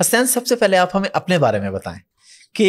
हसनैन सबसे पहले आप हमें अपने बारे में बताएं कि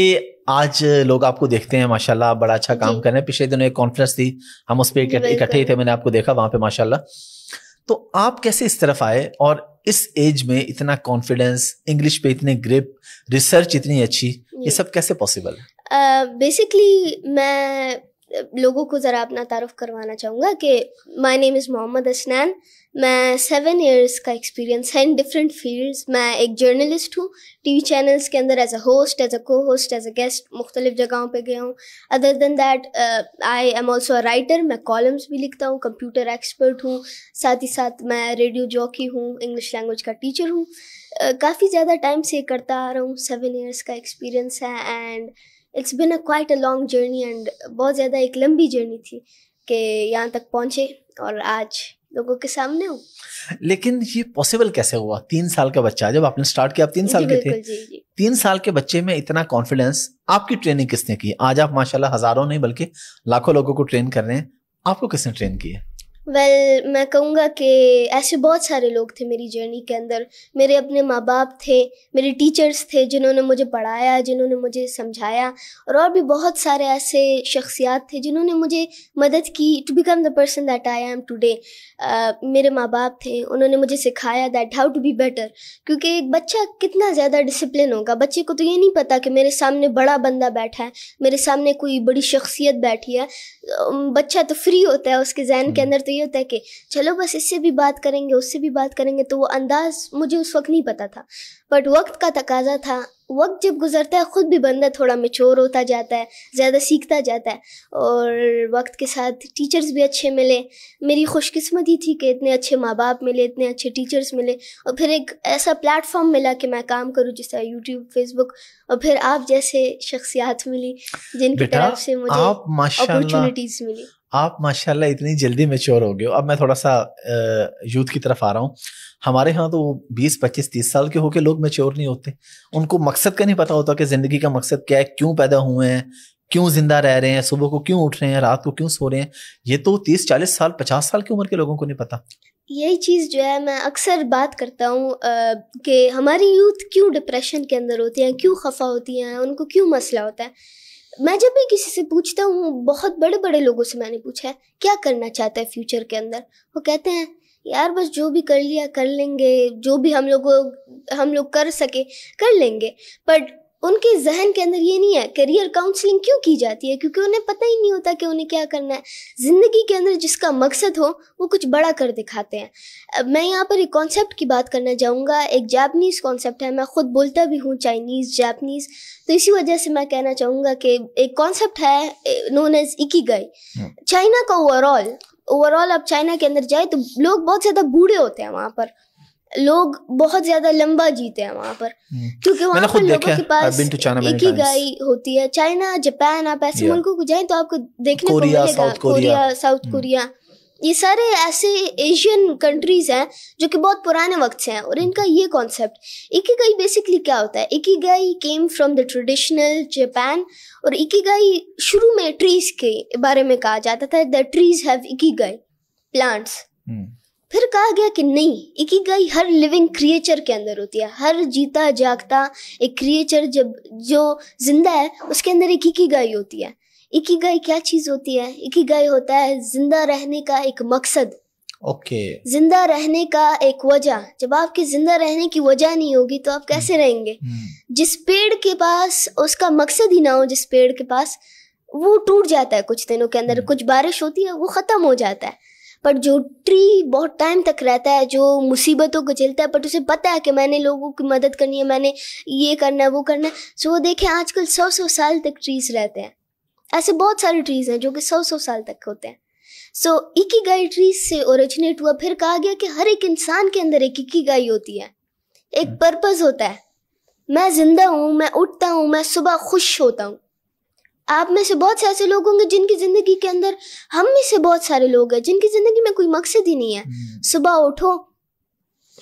आज लोग आपको देखते हैं माशाल्लाह बड़ा अच्छा काम कर रहे हैं पिछले दिनों एक कॉन्फ्रेंस थी हम उस पर इकट्ठे ही थे मैंने आपको देखा वहां पे माशाल्लाह तो आप कैसे इस तरफ आए और इस एज में इतना कॉन्फिडेंस इंग्लिश पे इतने ग्रिप रिसर्च इतनी अच्छी ये सब कैसे पॉसिबल है बेसिकली uh, मैं लोगों को ज़रा अपना तारफ़ करवाना चाहूँगा कि my name is Mohammad Asnan मैं सेवन इयर्स का एक्सपीरियंस है इन डिफरेंट फील्ड्स मैं एक जर्नलिस्ट हूँ टीवी चैनल्स के अंदर as a host as a co host as a guest मुख्तलिफ जगहों पे गया हूँ other than that I am also a writer मैं कॉलम्स भी लिखता हूँ कंप्यूटर एक्सपर्ट हूँ साथ ही साथ मैं रेडियो जॉकी हूँ इंग्लिश लैंग्वेज का टीचर हूँ uh, काफ़ी ज़्यादा टाइम से करता आ रहा हूँ सेवन ईयर्स का एक्सपीरियंस है and it's been a quite a long journey and बहुत ज़्यादा एक लंबी जर्नी थी कि यहाँ तक पहुँचे और आज लोगों के सामने हो लेकिन ये पॉसिबल कैसे हुआ तीन साल का बच्चा जब आपने स्टार्ट किया आप तीन साल के थे जी, जी। तीन साल के बच्चे में इतना कॉन्फिडेंस आपकी ट्रेनिंग किसने की आज आप माशाल्लाह हजारों नहीं बल्कि लाखों लोगों को ट्रेन कर रहे हैं आपको किसने ट्रेन किया वेल well, मैं कहूँगा कि ऐसे बहुत सारे लोग थे मेरी जर्नी के अंदर मेरे अपने माँ बाप थे मेरे टीचर्स थे जिन्होंने मुझे पढ़ाया जिन्होंने मुझे समझाया और और भी बहुत सारे ऐसे शख्सियात थे जिन्होंने मुझे मदद की to become the person that I am today मेरे माँ बाप थे उन्होंने मुझे सिखाया that how to be better क्योंकि एक बच्चा कितना ज़्यादा डिसिप्लिन होगा बच्चे को तो ये नहीं पता कि मेरे सामने बड़ा बंदा बैठा है मेरे सामने कोई बड़ी शख्सियत बैठी है बच्चा तो फ्री होता है उसके जहन के हम्म। अंदर तो ये होता है कि चलो बस इससे भी बात करेंगे उससे भी बात करेंगे तो वो अंदाज मुझे उस वक्त नहीं पता था बट वक्त का तकाजा था वक्त जब गुजरता है ख़ुद भी बंदा थोड़ा मेचोर होता जाता है ज़्यादा सीखता जाता है और वक्त के साथ टीचर्स भी अच्छे मिले मेरी खुशकिस्मती थी कि इतने अच्छे माँ बाप मिले इतने अच्छे टीचर्स मिले और फिर एक ऐसा प्लेटफॉर्म मिला कि मैं काम करूँ तरह यूट्यूब फेसबुक और फिर आप जैसे शख्सियात मिली जिनकी तरफ से मुझे अपॉर्चुनिटीज़ मिली आप माशाल्लाह इतनी जल्दी मेच्योर हो गए हो अब मैं थोड़ा सा यूथ की तरफ आ रहा हूँ हमारे यहाँ तो बीस पच्चीस तीस साल के होके लोग मेच्योर नहीं होते उनको मकसद का नहीं पता होता कि ज़िंदगी का मकसद क्या है क्यों पैदा हुए हैं क्यों जिंदा रह रहे हैं सुबह को क्यों उठ रहे हैं रात को क्यों सो रहे हैं ये तो तीस चालीस साल पचास साल की उम्र के लोगों को नहीं पता यही चीज़ जो है मैं अक्सर बात करता हूँ कि हमारी यूथ क्यों डिप्रेशन के अंदर होती है क्यों खफा होती हैं उनको क्यों मसला होता है मैं जब भी किसी से पूछता हूँ बहुत बड़े बड़े लोगों से मैंने पूछा है क्या करना चाहता है फ्यूचर के अंदर वो कहते हैं यार बस जो भी कर लिया कर लेंगे जो भी हम लोग हम लोग कर सके कर लेंगे बट उनके जहन के अंदर ये नहीं है करियर काउंसलिंग क्यों की जाती है क्योंकि उन्हें पता ही नहीं होता कि उन्हें क्या करना है ज़िंदगी के अंदर जिसका मकसद हो वो कुछ बड़ा कर दिखाते हैं अब मैं यहाँ पर एक कॉन्सेप्ट की बात करना चाहूँगा एक जापनीज़ कॉन्सेप्ट है मैं ख़ुद बोलता भी हूँ चाइनीज़ जापनीज़ तो इसी वजह से मैं कहना चाहूँगा कि एक कॉन्सेप्ट है नोन एज इकी चाइना का ओवरऑल ओवरऑल आप चाइना के अंदर जाए तो लोग बहुत ज़्यादा बूढ़े होते हैं वहाँ पर लोग बहुत ज्यादा लंबा जीते हैं वहाँ पर हम्म। क्योंकि वहाँ पर लोगों के पास एक ही गाय होती है चाइना जापान आप ऐसे मुल्कों को जाए तो आपको देखने को मिलेगा कोरिया साउथ कोरिया ये सारे ऐसे एशियन कंट्रीज हैं जो कि बहुत पुराने वक्त से हैं और इनका ये कॉन्सेप्ट इकिगाई बेसिकली क्या होता है गई came from the traditional Japan और इकिगाई शुरू में ट्रीज के बारे में कहा जाता था the trees have ikigai plants फिर कहा गया कि नहीं इकिगाई हर लिविंग क्रिएचर के अंदर होती है हर जीता जागता एक क्रिएचर जब जो जिंदा है उसके अंदर एक इकिगाई होती है इकिगाई क्या चीज होती है इकिगाई होता है जिंदा रहने का एक मकसद ओके okay. जिंदा रहने का एक वजह जब आपके जिंदा रहने की वजह नहीं होगी तो आप कैसे हम्म। रहेंगे हम्म। जिस पेड़ के पास उसका मकसद ही ना हो जिस पेड़ के पास वो टूट जाता है कुछ दिनों के अंदर हम्म। कुछ बारिश होती है वो खत्म हो जाता है पर जो ट्री बहुत टाइम तक रहता है जो मुसीबतों को झेलता है बट उसे पता है कि मैंने लोगों की मदद करनी है मैंने ये करना है वो करना है सो वो देखें आजकल सौ सौ साल तक ट्रीज रहते हैं ऐसे बहुत सारे ट्रीज हैं जो कि सौ सौ साल तक होते हैं सो so, इकी गाई ट्रीज से ओरिजिनेट हुआ फिर कहा गया कि हर एक इंसान के अंदर एक इकी गाई होती है एक पर्पज हम्म। होता है मैं जिंदा हूँ मैं उठता हूँ मैं सुबह खुश होता हूँ आप में से बहुत से ऐसे लोग होंगे जिनकी ज़िंदगी के अंदर हम में से बहुत सारे लोग हैं जिनकी ज़िंदगी में कोई मकसद ही नहीं है हम्म। सुबह उठो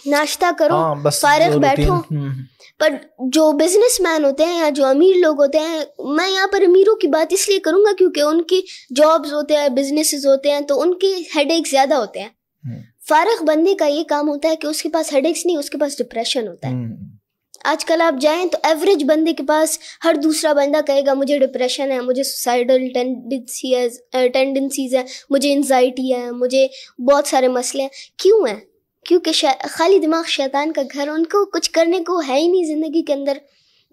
नाश्ता करो हाँ, फारग बैठो हम्म। पर जो बिजनेसमैन होते हैं या जो अमीर लोग होते हैं मैं यहाँ पर अमीरों की बात इसलिए करूंगा क्योंकि उनकी जॉब्स होते हैं बिजनेस होते हैं तो उनके हेड ज़्यादा होते हैं हम्म। फारग बनने का ये काम होता है कि उसके पास हेड नहीं उसके पास डिप्रेशन होता है आजकल आप जाएं तो एवरेज बंदे के पास हर दूसरा बंदा कहेगा मुझे डिप्रेशन है मुझे सुसाइडल टेंडेंसीज टेंडेंसीज हैं मुझे एनजाइटी है मुझे बहुत सारे मसले हैं क्यों हैं क्योंकि खाली दिमाग शैतान का घर उनको कुछ करने को है ही नहीं ज़िंदगी के अंदर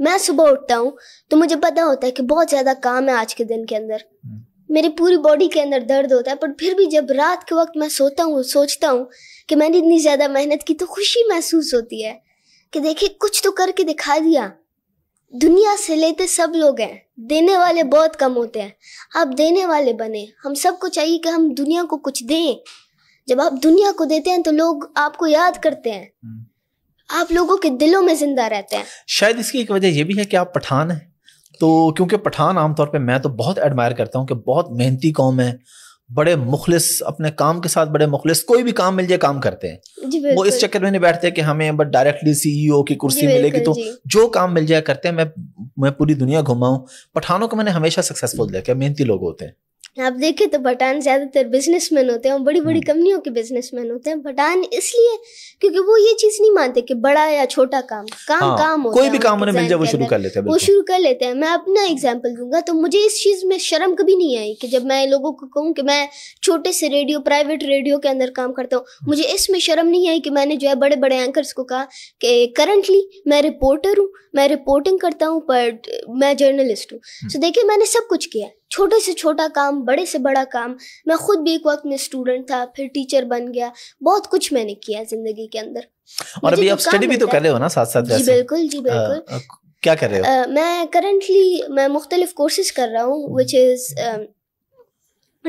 मैं सुबह उठता हूँ तो मुझे पता होता है कि बहुत ज़्यादा काम है आज के दिन के अंदर हम्म। मेरी पूरी बॉडी के अंदर दर्द होता है पर फिर भी जब रात के वक्त मैं सोता हूँ सोचता हूँ कि मैंने इतनी ज़्यादा मेहनत की तो खुशी महसूस होती है कि देखिए कुछ तो करके दिखा दिया दुनिया से लेते सब लोग हैं देने वाले बहुत कम होते हैं आप देने वाले बने हम सबको चाहिए कि हम दुनिया को कुछ दें जब आप दुनिया को देते हैं तो लोग आपको याद करते हैं हम्म। आप लोगों के दिलों में जिंदा रहते हैं शायद इसकी एक वजह यह भी है कि आप पठान हैं तो क्योंकि पठान आमतौर पे मैं तो बहुत एडमायर करता हूँ कि बहुत मेहनती कौम है बड़े मुखलिस अपने काम के साथ बड़े मुखलिस कोई भी काम मिल जाए काम करते हैं वो इस चक्कर में नहीं बैठते कि हमें बट डायरेक्टली सीईओ की कुर्सी मिलेगी तो जो काम मिल जाए करते हैं मैं मैं पूरी दुनिया घुमाऊं पठानों को मैंने हमेशा सक्सेसफुल देखा मेहनती लोग होते हैं आप देखें तो भटान ज़्यादातर बिजनेसमैन होते हैं और बड़ी बड़ी कंपनियों के बिजनेसमैन होते हैं भटान इसलिए क्योंकि वो ये चीज़ नहीं मानते कि बड़ा या छोटा काम काम हाँ, काम होता कोई भी काम मिल जाए वो शुरू कर लेते हैं वो शुरू कर लेते हैं मैं अपना एग्जाम्पल दूंगा तो मुझे इस चीज़ में शर्म कभी नहीं आई कि जब मैं लोगों को कहूँ कि मैं छोटे से रेडियो प्राइवेट रेडियो के अंदर काम करता हूँ हम्म। मुझे इसमें शर्म नहीं आई कि मैंने जो है बड़े बड़े एंकर्स को कहा कि करंटली मैं रिपोर्टर हूँ मैं रिपोर्टिंग करता हूँ पर मैं जर्नलिस्ट हूँ सो हम्म। तो देखिए मैंने सब कुछ किया छोटे से छोटा काम काम बड़े से बड़ा काम मैं खुद भी एक वक्त में स्टूडेंट था फिर टीचर बन गया बहुत कुछ मैंने किया जिंदगी के अंदर और अभी तो आप स्टडी भी तो कर रहे हो ना साथ साथ जी बिल्कुल जी बिल्कुल क्या कर रहे हो मैं करंटली मैं मुख्तलिफ कोर्सेज कर रहा हूँ which is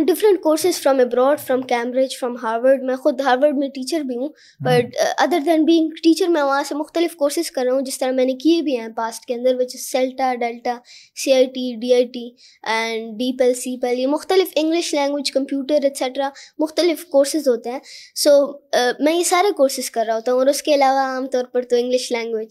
different courses from abroad from Cambridge from Harvard मैं खुद हारवर्ड में टीचर भी हूँ but other than being teacher मैं वहाँ से मुख्तलिफ कोर्सेज कर रहा हूँ जिस तरह मैंने किए भी हैं पास्ट के अंदर which CELTA DELTA C I T D I T and D पल सी पल ये मुख्तलिफ इंग्लिश लैंग्वेज कंप्यूटर एक्सेट्रा मुख्तलिफ कोर्सेज होते हैं सो so, uh, मैं ये सारे कोर्सेज कर रहा होता हूँ और उसके अलावा आमतौर पर तो इंग्लिश लैंग्वेज